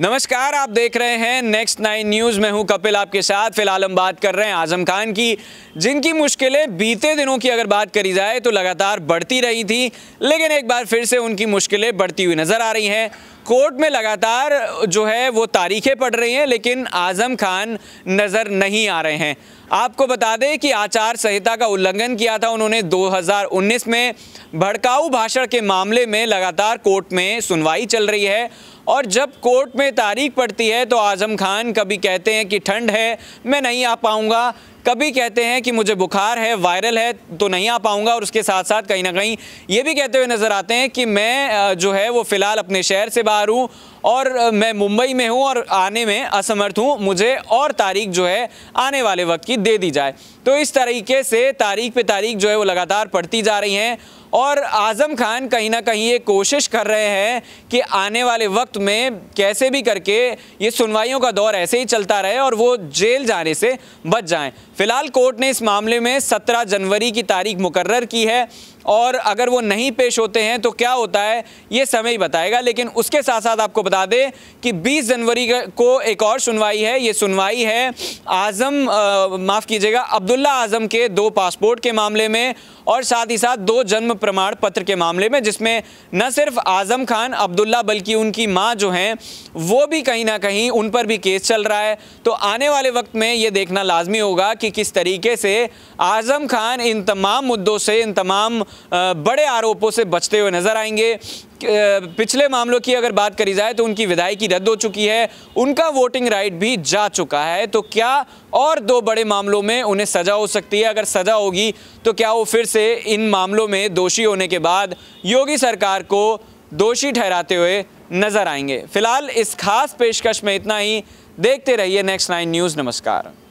नमस्कार आप देख रहे हैं नेक्स्ट नाइन न्यूज़ में हूं कपिल आपके साथ फिलहाल हम बात कर रहे हैं आजम खान की जिनकी मुश्किलें बीते दिनों की अगर बात करी जाए तो लगातार बढ़ती रही थी लेकिन एक बार फिर से उनकी मुश्किलें बढ़ती हुई नज़र आ रही हैं कोर्ट में लगातार जो है वो तारीखें पड़ रही हैं लेकिन आज़म खान नज़र नहीं आ रहे हैं आपको बता दें कि आचार संहिता का उल्लंघन किया था उन्होंने 2019 में भड़काऊ भाषण के मामले में लगातार कोर्ट में सुनवाई चल रही है और जब कोर्ट में तारीख पड़ती है तो आज़म खान कभी कहते हैं कि ठंड है मैं नहीं आ पाऊँगा कभी कहते हैं कि मुझे बुखार है वायरल है तो नहीं आ पाऊंगा और उसके साथ साथ कहीं ना कहीं ये भी कहते हुए नज़र आते हैं कि मैं जो है वो फ़िलहाल अपने शहर से बाहर हूँ और मैं मुंबई में हूँ और आने में असमर्थ हूँ मुझे और तारीख जो है आने वाले वक्त की दे दी जाए तो इस तरीके से तारीख पे तारीख जो है वो लगातार पढ़ती जा रही हैं और आज़म खान कहीं ना कहीं ये कोशिश कर रहे हैं कि आने वाले वक्त में कैसे भी करके ये सुनवाइयों का दौर ऐसे ही चलता रहे और वो जेल जाने से बच जाएं। फिलहाल कोर्ट ने इस मामले में 17 जनवरी की तारीख मुकर्र की है और अगर वो नहीं पेश होते हैं तो क्या होता है ये समय ही बताएगा लेकिन उसके साथ साथ आपको बता दें कि 20 जनवरी को एक और सुनवाई है ये सुनवाई है आज़म माफ़ कीजिएगा अब्दुल्ला आज़म के दो पासपोर्ट के मामले में और साथ ही साथ दो जन्म प्रमाण पत्र के मामले में जिसमें न सिर्फ आज़म खान अब्दुल्ला बल्कि उनकी माँ जो हैं वो भी कहीं ना कहीं उन पर भी केस चल रहा है तो आने वाले वक्त में ये देखना लाजमी होगा कि किस तरीके से आज़म खान इन तमाम मुद्दों से इन तमाम बड़े आरोपों से बचते हुए नजर आएंगे पिछले मामलों की अगर बात करी जाए तो उनकी विधायकी रद्द हो चुकी है उनका वोटिंग राइट भी जा चुका है तो क्या और दो बड़े मामलों में उन्हें सजा हो सकती है अगर सजा होगी तो क्या वो फिर से इन मामलों में दोषी होने के बाद योगी सरकार को दोषी ठहराते हुए नजर आएंगे फिलहाल इस खास पेशकश में इतना ही देखते रहिए नेक्स्ट नाइन न्यूज़ नमस्कार